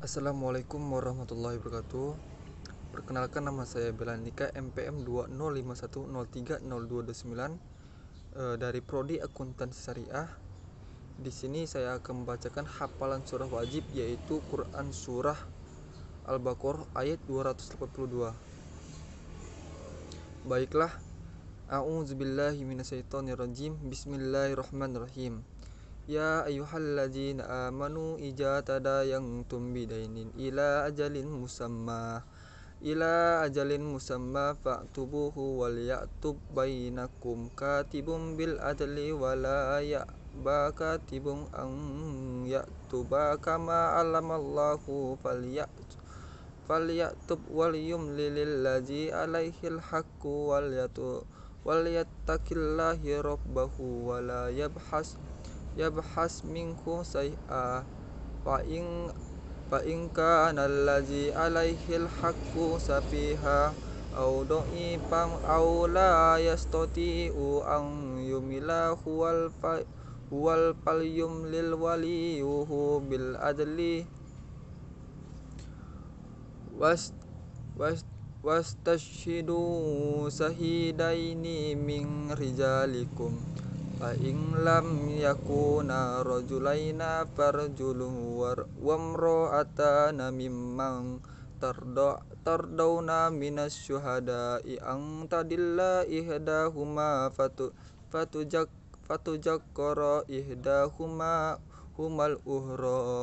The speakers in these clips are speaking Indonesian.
Assalamualaikum warahmatullahi wabarakatuh Perkenalkan nama saya Belanika MPM 205103029 e, dari Prodi Akuntansi Syariah. Di sini saya akan membacakan hafalan surah wajib yaitu Quran surah Al-Baqarah ayat 282. Baiklah, A'udzubillahiminasaitonirrojim Bismillahirrahmanirrahim. Ya ayyuhalladzina amanu ija tadayantum bidainin ila ajalin musamma ila ajalin musamma fa'tubuhu wal ya'tub bainakum katibum bil adli wala ya'ba katibum an ya'tuba kama alamallahu fal ya'tub fal ya'tub wal yumlilil ladzi alaihil haqqu wal yatu wal yattaqillahi rabbahu wala yabhas yabhas minku say'a fa in fa in kana allazi alaihi alhaqqu safiha au do'ifam au la yastati'u an yumila huwal fa huwal falyum lil waliyuhu bil adli was was was tashidu sahidaini min rijalikum فإن لم يكونا رجلين فرجل وامرأتان ممن ترضون من الشهداء أن تدل إحداهما فتذكر إحداهما هما الأخرى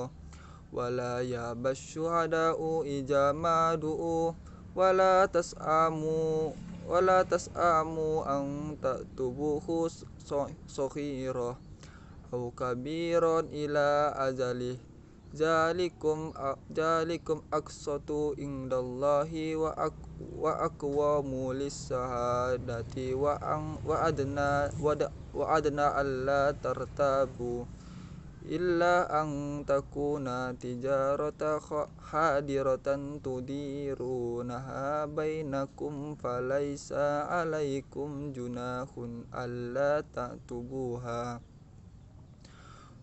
ولا يأبى الشهداء إذا ما دعوا ولا تسأموا wala tas'amu ang tubuhus sohiro aw kabiron ila azali zalikum zalikum aksatu indallahi wa ak wa aqwamu sahadati wa ang wa adna wa, da, wa adna alla tartabu illa ang takuna tijarata hadiratan tudirunaha bainakum falaysa alaikum junahun alla ta'tubuha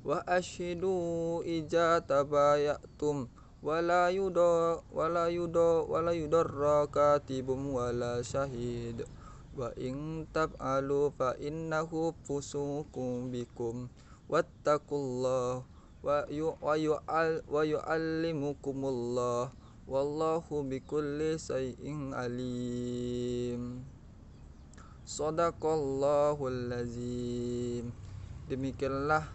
wa ashidu ija tabayatum wala yudo wala yudo wala yudorra katibum wala syahid wa in tab'alu fa innahu fusukum bikum wattaqullah wa yu wa yu'al wa yu'allimukumullah wallahu bikulli shay'in alim Sadaqallahul lazim Demikianlah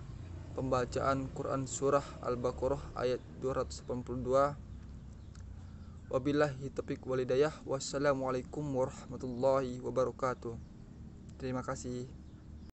pembacaan Quran Surah Al-Baqarah ayat 282 Wabillahi tepik walidayah Wassalamualaikum warahmatullahi wabarakatuh Terima kasih